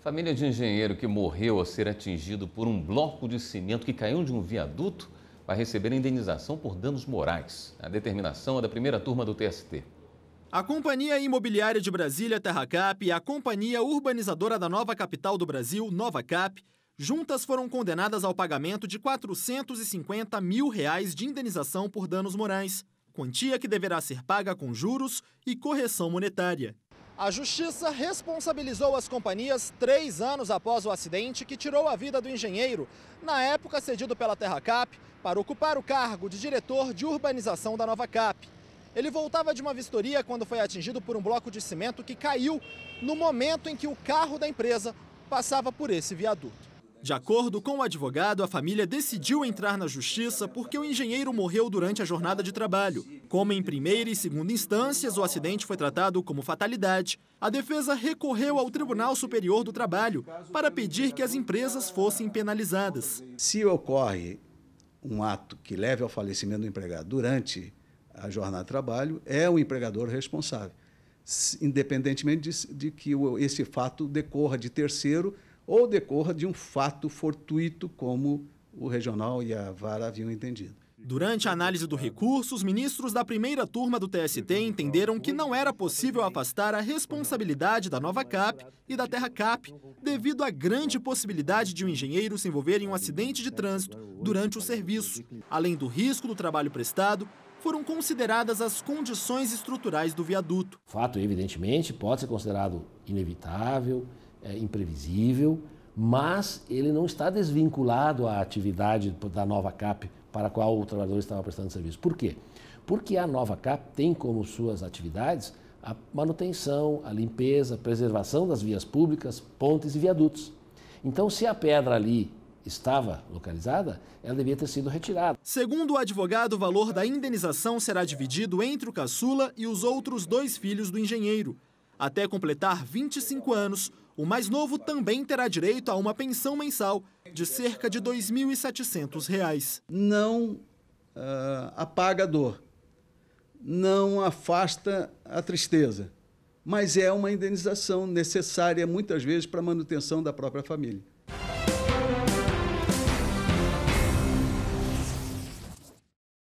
Família de engenheiro que morreu ao ser atingido por um bloco de cimento que caiu de um viaduto vai receber indenização por danos morais. A determinação é da primeira turma do TST. A Companhia Imobiliária de Brasília, Terracap, e a Companhia Urbanizadora da Nova Capital do Brasil, Nova Cap, juntas foram condenadas ao pagamento de 450 mil reais de indenização por danos morais, quantia que deverá ser paga com juros e correção monetária. A justiça responsabilizou as companhias três anos após o acidente que tirou a vida do engenheiro, na época cedido pela Terracap, para ocupar o cargo de diretor de urbanização da Nova Cap. Ele voltava de uma vistoria quando foi atingido por um bloco de cimento que caiu no momento em que o carro da empresa passava por esse viaduto. De acordo com o advogado, a família decidiu entrar na justiça porque o engenheiro morreu durante a jornada de trabalho. Como em primeira e segunda instâncias o acidente foi tratado como fatalidade, a defesa recorreu ao Tribunal Superior do Trabalho para pedir que as empresas fossem penalizadas. Se ocorre um ato que leve ao falecimento do empregado durante a jornada de trabalho, é o empregador responsável, independentemente de, de que esse fato decorra de terceiro ou decorra de um fato fortuito, como o regional e a vara haviam entendido. Durante a análise do recurso, os ministros da primeira turma do TST entenderam que não era possível afastar a responsabilidade da nova CAP e da Terra CAP, devido à grande possibilidade de um engenheiro se envolver em um acidente de trânsito durante o serviço. Além do risco do trabalho prestado, foram consideradas as condições estruturais do viaduto. O fato, evidentemente, pode ser considerado inevitável, é, imprevisível, mas ele não está desvinculado à atividade da nova CAP para a qual o trabalhador estava prestando serviço. Por quê? Porque a nova CAP tem como suas atividades a manutenção, a limpeza, a preservação das vias públicas, pontes e viadutos. Então, se a pedra ali estava localizada, ela devia ter sido retirada. Segundo o advogado, o valor da indenização será dividido entre o caçula e os outros dois filhos do engenheiro. Até completar 25 anos, o mais novo também terá direito a uma pensão mensal de cerca de R$ 2.700. Não uh, apaga a dor, não afasta a tristeza, mas é uma indenização necessária muitas vezes para a manutenção da própria família.